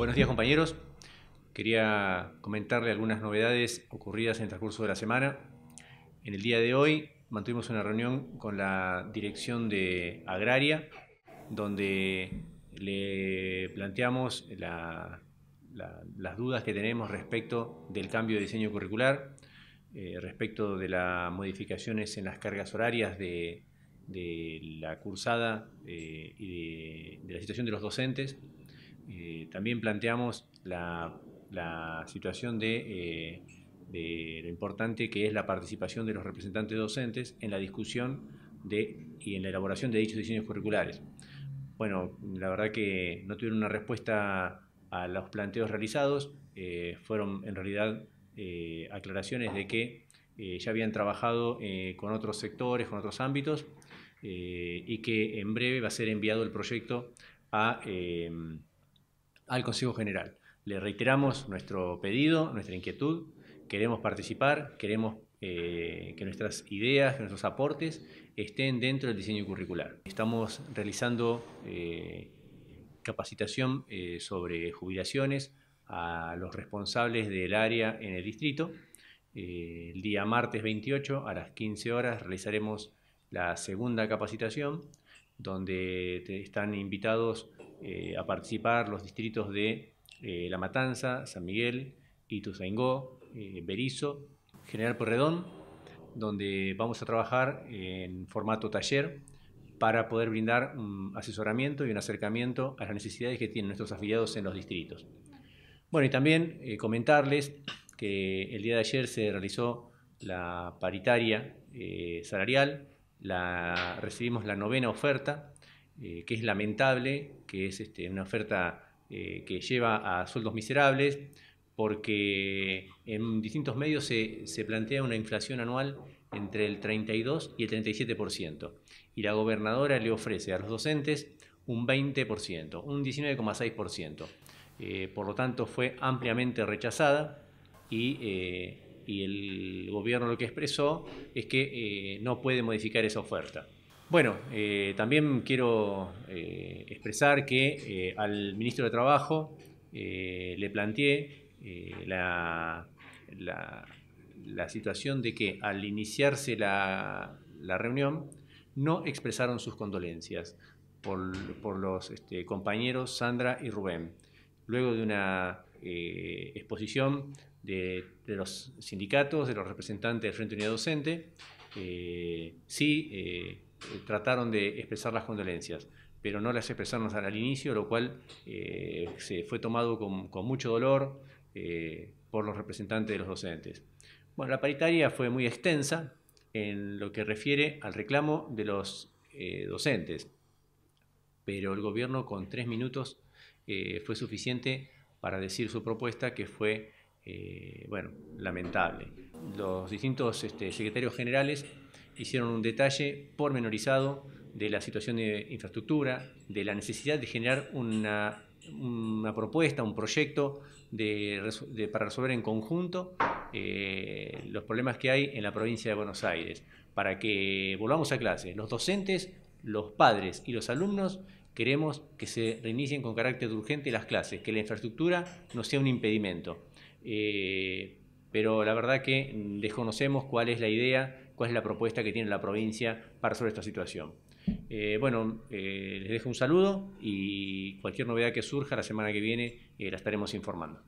Buenos días compañeros. Quería comentarle algunas novedades ocurridas en el transcurso de la semana. En el día de hoy mantuvimos una reunión con la dirección de Agraria, donde le planteamos las dudas que tenemos respecto del cambio de diseño curricular, eh, respecto de las modificaciones en las cargas horarias de, la cursada eh, y de la situación de los docentes eh, también planteamos la, situación eh, de, lo importante que es la participación de los representantes docentes en la discusión de, y en la elaboración de dichos diseños curriculares. Bueno, la verdad que no tuvieron una respuesta a los planteos realizados, eh, fueron en realidad aclaraciones de que ya habían trabajado con otros sectores, con otros ámbitos, y que en breve va a ser enviado el proyecto a al Consejo General. Le reiteramos nuestro pedido, nuestra inquietud. Queremos participar, queremos eh, que nuestras ideas, nuestros aportes estén dentro del diseño curricular. Estamos realizando eh, capacitación eh, sobre jubilaciones a los responsables del área en el distrito. el día martes 28 a las 15 horas realizaremos la segunda capacitación, donde están invitados eh, a participar los distritos de eh, La Matanza, San Miguel, Ituzaingó, eh, Berizo, General Porredón, donde vamos a trabajar en formato taller para poder brindar un asesoramiento y un acercamiento a las necesidades que tienen nuestros afiliados en los distritos. Bueno, y también comentarles que el día de ayer se realizó la paritaria salarial, recibimos la novena oferta eh, que es lamentable, que es este, una oferta eh, que lleva a sueldos miserables, porque en distintos medios se, plantea una inflación anual entre el 32 y el 37%, y la gobernadora le ofrece a los docentes un 20%, un 19,6%. Eh, por lo tanto, fue ampliamente rechazada y el gobierno lo que expresó es que no puede modificar esa oferta. Bueno, eh, también quiero eh, expresar que eh, al ministro de Trabajo le planteé la, situación de que al iniciarse la, reunión no expresaron sus condolencias por, los este, compañeros Sandra y Rubén. Luego de una exposición de, los sindicatos, de los representantes del Frente Unidad Docente, sí trataron de expresar las condolencias, pero no las expresaron al inicio, lo cual eh, se fue tomado con, mucho dolor eh, por los representantes de los docentes. Bueno, la paritaria fue muy extensa en lo que refiere al reclamo de los eh, docentes, pero el gobierno con tres minutos fue suficiente para decir su propuesta que fue, bueno, lamentable. Los distintos este, secretarios generales hicieron un detalle pormenorizado de la situación de infraestructura, de la necesidad de generar una, propuesta, un proyecto de, para resolver en conjunto eh, los problemas que hay en la provincia de Buenos Aires, para que volvamos a clase. Los docentes, los padres y los alumnos queremos que se reinicien con carácter urgente las clases, que la infraestructura no sea un impedimento. Eh, pero la verdad que desconocemos cuál es la idea cuál es la propuesta que tiene la provincia para resolver esta situación. Eh, bueno, eh, les dejo un saludo y cualquier novedad que surja la semana que viene eh, la estaremos informando.